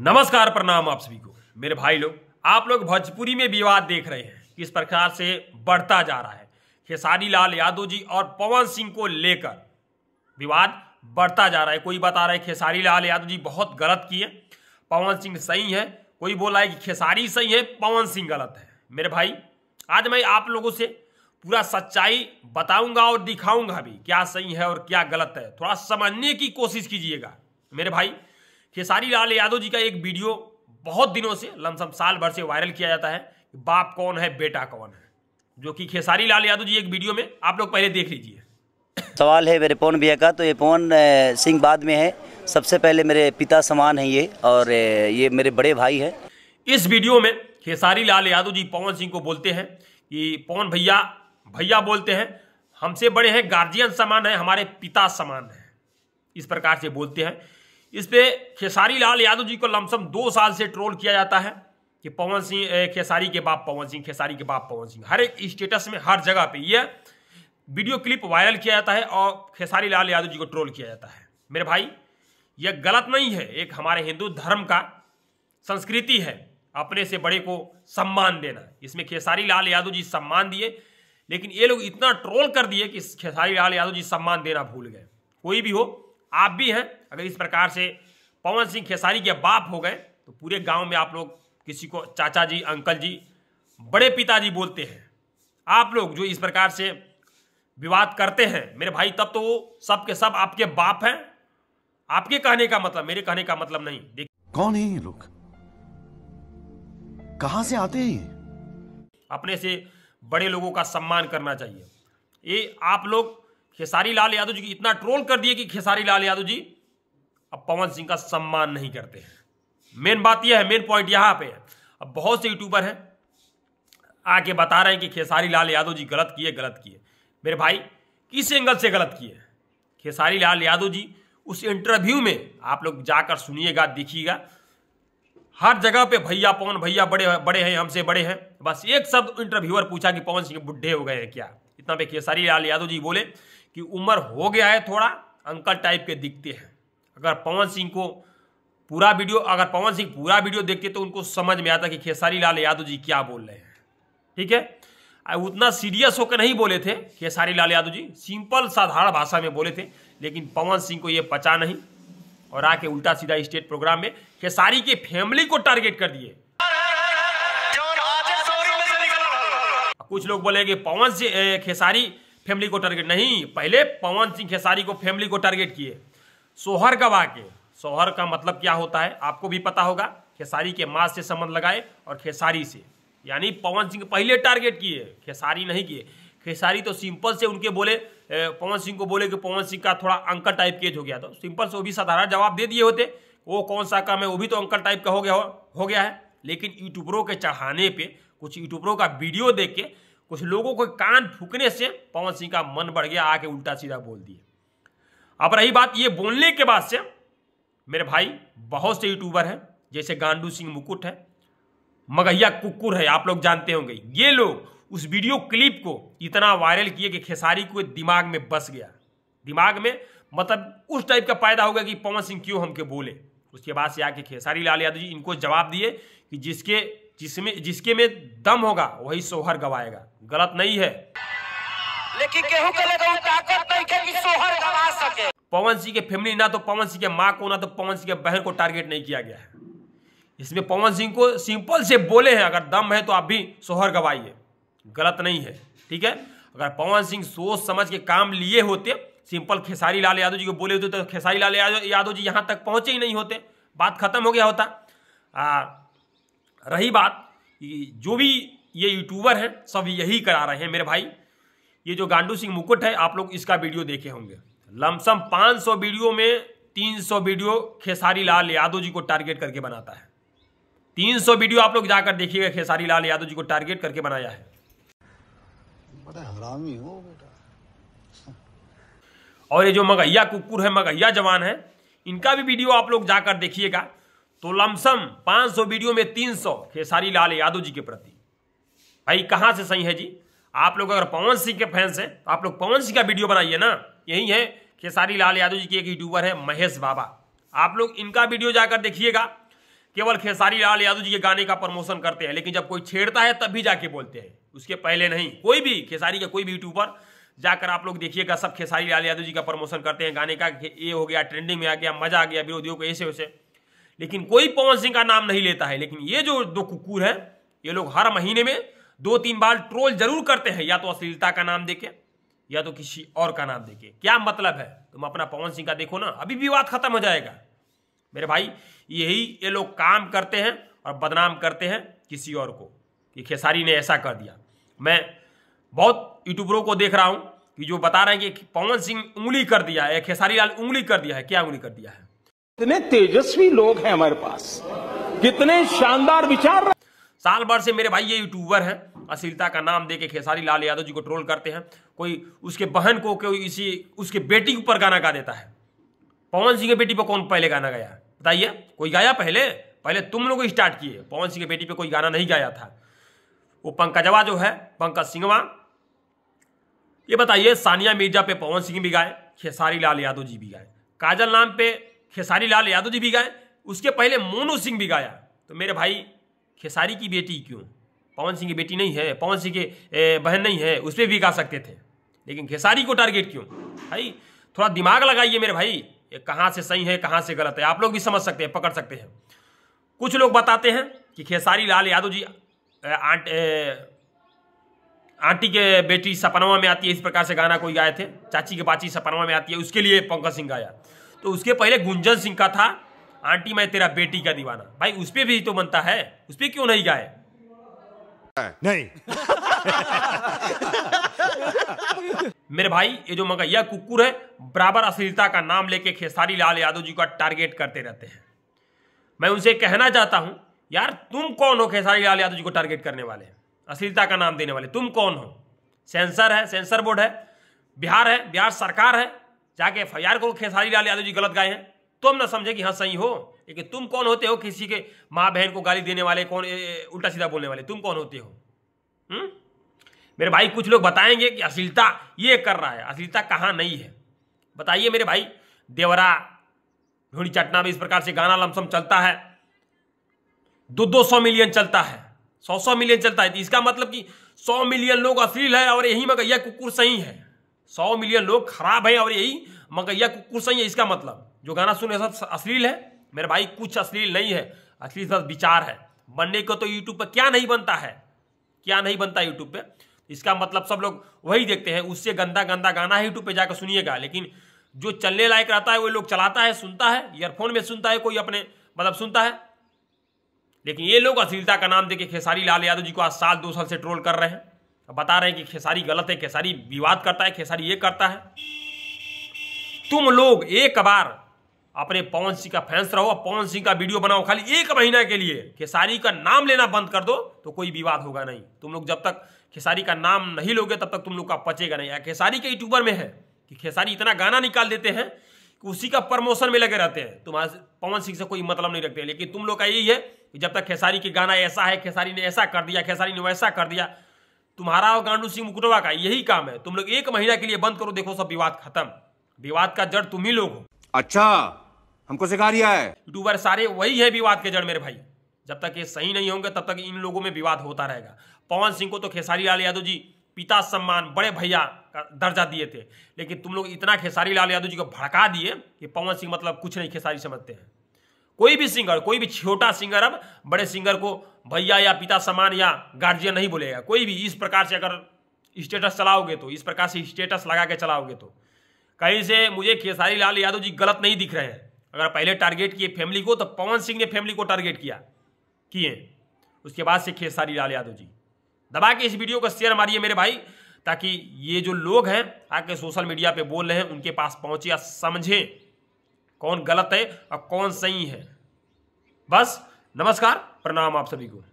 नमस्कार प्रणाम आप सभी को मेरे भाई लोग आप लोग भोजपुरी में विवाद देख रहे हैं किस प्रकार से बढ़ता जा रहा है खेसारी लाल यादव जी और पवन सिंह को लेकर विवाद बढ़ता जा रहा है कोई बता रहा है खेसारी लाल यादव जी बहुत गलत किए पवन सिंह सही है कोई बोला है कि खेसारी सही है पवन सिंह गलत है मेरे भाई आज मैं आप लोगों से पूरा सच्चाई बताऊंगा और दिखाऊंगा भी क्या सही है और क्या गलत है थोड़ा समझने की कोशिश कीजिएगा मेरे भाई खेसारी लाल यादव जी का एक वीडियो बहुत दिनों से लमसम साल भर से वायरल किया जाता है बाप कौन है बेटा कौन है जो कि खेसारी लाल यादव जी एक वीडियो में आप लोग पहले देख लीजिए सवाल है मेरे पवन भैया का तो ये पवन सिंह बाद में है सबसे पहले मेरे पिता समान है ये और ये मेरे बड़े भाई है इस वीडियो में खेसारी लाल यादव जी पवन सिंह को बोलते हैं कि पवन भैया भैया बोलते हैं हमसे बड़े हैं गार्जियन समान है हमारे पिता समान है इस प्रकार से बोलते हैं इस पे खेसारी लाल यादव जी को लमसम दो साल से ट्रोल किया जाता है कि पवन सिंह खेसारी के बाप पवन सिंह खेसारी के बाप पवन सिंह हर एक स्टेटस में हर जगह पे यह वीडियो क्लिप वायरल किया जाता है और खेसारी लाल यादव जी को ट्रोल किया जाता है मेरे भाई यह गलत नहीं है एक हमारे हिंदू धर्म का संस्कृति है अपने से बड़े को सम्मान देना इसमें खेसारी लाल यादव जी सम्मान दिए लेकिन ये लोग इतना ट्रोल कर दिए कि खेसारी लाल यादव जी सम्मान देना भूल गए कोई भी हो आप भी हैं अगर इस प्रकार से पवन सिंह खेसारी के बाप हो गए तो पूरे गांव में आप लोग किसी को चाचा जी अंकल जी बड़े पिताजी बोलते हैं आप लोग जो इस प्रकार से विवाद करते हैं मेरे भाई तब तो वो सब के सब आपके बाप हैं आपके कहने का मतलब मेरे कहने का मतलब नहीं देख कौन है ये लोग कहां से आते हैं अपने से बड़े लोगों का सम्मान करना चाहिए ये आप लोग खेसारी लाल यादव जी की इतना ट्रोल कर दिए कि खेसारी लाल यादव जी अब पवन सिंह का सम्मान नहीं करते हैं मेन बात यह है मेन पॉइंट यहाँ पे है अब बहुत से यूट्यूबर हैं आके बता रहे हैं कि खेसारी लाल यादव जी गलत किए गलत किए मेरे भाई किस एंगल से गलत किए खेसारी लाल यादव जी उस इंटरव्यू में आप लोग जाकर सुनिएगा देखिएगा हर जगह पे भैया पवन भैया बड़े बड़े हैं हमसे बड़े हैं बस एक शब्द इंटरव्यूअर पूछा कि पवन सिंह बुढ़े हो गए हैं क्या इतना पे किया सारी लाल यादव जी बोले कि उम्र हो गया है थोड़ा अंकल टाइप के दिखते हैं अगर पवन सिंह को पूरा वीडियो अगर पवन सिंह पूरा वीडियो देखते तो उनको समझ में आता कि खेसारी लाल यादव जी क्या बोल रहे हैं ठीक है उतना सीरियस होकर नहीं बोले थे खेसारी लाल यादव जी सिंपल साधारण भाषा में बोले थे लेकिन पवन सिंह को यह पचा नहीं और आके उल्टा सीधा स्टेट प्रोग्राम में खेसारी के फैमिली को टारगेट कर दिए कुछ लोग बोले कि पवन सिंह खेसारी फैमिली को टारगेट नहीं पहले पवन सिंह खेसारी को फैमिली को टारगेट किए सोहर गवा के सोहर का मतलब क्या होता है आपको भी पता होगा खेसारी के माँ से संबंध लगाए और खेसारी से यानी पवन सिंह पहले टारगेट किए खेसारी नहीं किए खेसारी तो सिंपल से उनके बोले पवन सिंह को बोले कि पवन सिंह का थोड़ा अंकल टाइप केज हो गया तो सिंपल से वो भी साधारण जवाब दे दिए होते वो कौन सा काम है वो भी तो अंकल टाइप का हो गया हो, हो गया है लेकिन यूट्यूबरों के चढ़ाने पे कुछ यूट्यूबरों का वीडियो देख के कुछ लोगों को कान फूकने से पवन सिंह का मन बढ़ गया आके उल्टा सीधा बोल दिए अब रही बात ये बोलने के बाद से मेरे भाई बहुत से यूट्यूबर हैं जैसे गांडू सिंह मुकुट है मगहिया कुकुर है आप लोग जानते होंगे ये लोग उस वीडियो क्लिप को इतना वायरल किए कि खेसारी को दिमाग में बस गया दिमाग में मतलब उस टाइप का पैदा गया कि पवन सिंह क्यों हमके बोले उसके बाद से आके खेसारी लाल यादव जी इनको जवाब दिए कि जिसके जिसमें जिसके में दम होगा वही सोहर गवाएगा गलत नहीं है लेकिन केहू के लगे तो ताकत नहीं कि सोहर गवा सके पवन सिंह के फैमिली ना तो पवन सिंह के माँ को ना तो पवन सिंह के बहन को टारगेट नहीं किया गया है इसमें पवन सिंह को सिंपल से बोले हैं अगर दम है तो आप भी सोहर गवाइए गलत नहीं है ठीक है अगर पवन सिंह सोच समझ के काम लिए होते सिंपल खेसारी लाल यादव जी को बोले होते तो खेसारी लाल यादव जी यहाँ तक पहुँचे ही नहीं होते बात खत्म हो गया होता आ, रही बात जो भी ये यूट्यूबर हैं सब यही करा रहे हैं मेरे भाई ये जो गांडू सिंह मुकुट है आप लोग इसका वीडियो देखे होंगे लमसम 500 वीडियो में 300 वीडियो खेसारी लाल यादव जी को टारगेट करके बनाता है 300 वीडियो आप लोग जाकर देखिएगा खेसारी लाल यादव जी को टारगेट करके बनाया है और ये जो मगैया कुकुर है मगैया जवान है इनका भी वीडियो आप लोग जाकर देखिएगा तो लमसम 500 वीडियो में 300 खेसारी लाल यादव जी के प्रति भाई कहां से सही है जी आप लोग अगर पवन सिंह के फैंस हैं तो आप लोग पवन सिंह का वीडियो बनाइए ना यही है खेसारी लाल यादव जी की एक यूट्यूबर है महेश बाबा आप लोग इनका वीडियो जाकर देखिएगा केवल खेसारी लाल यादव जी के गाने का प्रमोशन करते हैं लेकिन जब कोई छेड़ता है तब भी जाके बोलते हैं उसके पहले नहीं कोई भी खेसारी का कोई भी यूट्यूबर जाकर आप लोग देखिएगा सब खेसारी लाल यादव जी का प्रमोशन करते हैं गाने का ये हो गया ट्रेंडिंग में आ गया मजा आ गया विरोधियों को ऐसे वैसे लेकिन कोई पवन सिंह का नाम नहीं लेता है लेकिन ये जो दो कुकुर हैं ये लोग हर महीने में दो तीन बार ट्रोल जरूर करते हैं या तो अश्लीलता का नाम देके या तो किसी और का नाम देके क्या मतलब है तुम अपना पवन सिंह का देखो ना अभी विवाद खत्म हो जाएगा मेरे भाई यही ये लोग काम करते हैं और बदनाम करते हैं किसी और को कि खेसारी ने ऐसा कर दिया मैं बहुत यूट्यूबरों को देख रहा हूं कि जो बता रहे हैं कि पवन सिंह उंगली कर दिया है खेसारी लाल उंगली कर दिया है क्या उंगली कर दिया है कितने तेजस्वी लोग हैं हमारे पास कितने शानदार विचार साल भर से मेरे भाई ये यूट्यूबर हैं अश्लीलता का नाम देके खेसारी लाल यादव जी को ट्रोल करते हैं कोई उसके बहन को कोई इसी उसके बेटी ऊपर गाना गा देता है पवन सिंह की बेटी पर कौन पहले गाना गाया बताइए कोई गाया पहले पहले तुम लोग स्टार्ट किए पवन सिंह की बेटी पे कोई गाना नहीं गाया था वो पंकजवा जो है पंकज सिंहवा ये बताइए सानिया मिर्जा पे पवन सिंह भी गाए खेसारी लाल यादव जी भी गाए काजल नाम पे खेसारी लाल यादव जी भी गाए उसके पहले मोनू सिंह भी गाया तो मेरे भाई खेसारी की बेटी क्यों पवन सिंह की बेटी नहीं है पवन सिंह के बहन नहीं है उस पर भी गा सकते थे लेकिन खेसारी को टारगेट क्यों भाई थोड़ा दिमाग लगाइए मेरे भाई ये कहाँ से सही है कहाँ से गलत है आप लोग भी समझ सकते हैं पकड़ सकते हैं कुछ लोग बताते हैं कि खेसारी लाल यादव जी आंट आंटी के बेटी सपनवा में आती है इस प्रकार से गाना कोई गाए थे चाची के बाची सपनवा में आती है उसके लिए पंकज सिंह गाया तो उसके पहले गुंजन सिंह का था आंटी मैं तेरा बेटी का दीवाना भाई उस पर भी तो बनता है उस पर क्यों नहीं गाए नहीं मेरे भाई ये जो मगैया कुकुर है बराबर अश्लीलता का नाम लेके खेसारी लाल यादव जी का टारगेट करते रहते हैं मैं उनसे कहना चाहता हूं यार तुम कौन हो खेसारी लाल यादव जी को टारगेट करने वाले अश्लीलता का नाम देने वाले तुम कौन हो सेंसर है सेंसर बोर्ड है बिहार है बिहार सरकार है जाके एफ आई आर करो खेसारी लाल यादव जी गलत गाए हैं तुम ना समझे कि हाँ सही हो लेकिन तुम कौन होते हो किसी के माँ बहन को गाली देने वाले कौन ए, उल्टा सीधा बोलने वाले तुम कौन होते हो हुँ? हम्म? मेरे भाई कुछ लोग बताएंगे कि अश्लीलता ये कर रहा है अश्लीलता कहाँ नहीं है बताइए मेरे भाई देवरा भिड़ी चटना भी इस प्रकार से गाना लमसम चलता है दो दो सौ मिलियन चलता है सौ सौ मिलियन चलता है तो इसका मतलब कि सौ मिलियन लोग अश्लील है और यही मगैया कुकुर सही है सौ मिलियन लोग खराब हैं और यही मकैया कुकुर सही है इसका मतलब जो गाना सुन सब अश्लील है मेरे भाई कुछ अश्लील नहीं है अश्लील सब विचार है बनने को तो यूट्यूब पर क्या नहीं बनता है क्या नहीं बनता यूट्यूब पे इसका मतलब सब लोग वही देखते हैं उससे गंदा गंदा गाना है यूट्यूब पे जाकर सुनिएगा लेकिन जो चलने लायक रहता है वो लोग चलाता है सुनता है ईयरफोन में सुनता है कोई अपने मतलब सुनता है लेकिन ये लोग अश्लीलता का नाम देके खेसारी लाल यादव जी को आज साल दो साल से ट्रोल कर रहे हैं बता रहे हैं कि खेसारी गलत है खेसारी विवाद करता है खेसारी ये करता है तुम लोग एक बार अपने पवन सिंह का फैंस रहो पवन सिंह का वीडियो बनाओ खाली एक महीना के लिए खेसारी का नाम लेना बंद कर दो तो कोई विवाद होगा नहीं तुम लोग जब तक खेसारी का नाम नहीं लोगे तब तक तुम लोग का पचेगा नहीं खेसारी के यूट्यूबर में है कि खेसारी इतना गाना निकाल देते हैं कि उसी का प्रमोशन में लगे रहते हैं तुम्हारे पवन सिंह से कोई मतलब नहीं रखते लेकिन तुम लोग का यही है कि जब तक खेसारी के गाना ऐसा है खेसारी ने ऐसा कर दिया खेसारी ने वैसा कर दिया तुम्हारा और गांडू सिंह मुकुटवा का यही काम है तुम लोग एक महीना के लिए बंद करो देखो सब विवाद खत्म विवाद का जड़ तुम ही लोग हो अच्छा हमको सिखा दिया है यूट्यूबर सारे वही है विवाद के जड़ मेरे भाई जब तक ये सही नहीं होंगे तब तक इन लोगों में विवाद होता रहेगा पवन सिंह को तो खेसारी लाल यादव जी पिता सम्मान बड़े भैया का दर्जा दिए थे लेकिन तुम लोग इतना खेसारी लाल यादव जी को भड़का दिए कि पवन सिंह मतलब कुछ नहीं खेसारी समझते हैं कोई भी सिंगर कोई भी छोटा सिंगर अब बड़े सिंगर को भैया या पिता समान या गार्जियन नहीं बोलेगा कोई भी इस प्रकार से अगर स्टेटस चलाओगे तो इस प्रकार से स्टेटस लगा के चलाओगे तो कहीं से मुझे खेसारी लाल यादव जी गलत नहीं दिख रहे हैं अगर पहले टारगेट किए फैमिली को तो पवन सिंह ने फैमिली को टारगेट किया किए उसके बाद से खेसारी लाल यादव जी दबा के इस वीडियो को शेयर मारिए मेरे भाई ताकि ये जो लोग हैं आके सोशल मीडिया पे बोल रहे हैं उनके पास पहुंचे या समझें कौन गलत है और कौन सही है बस नमस्कार प्रणाम आप सभी को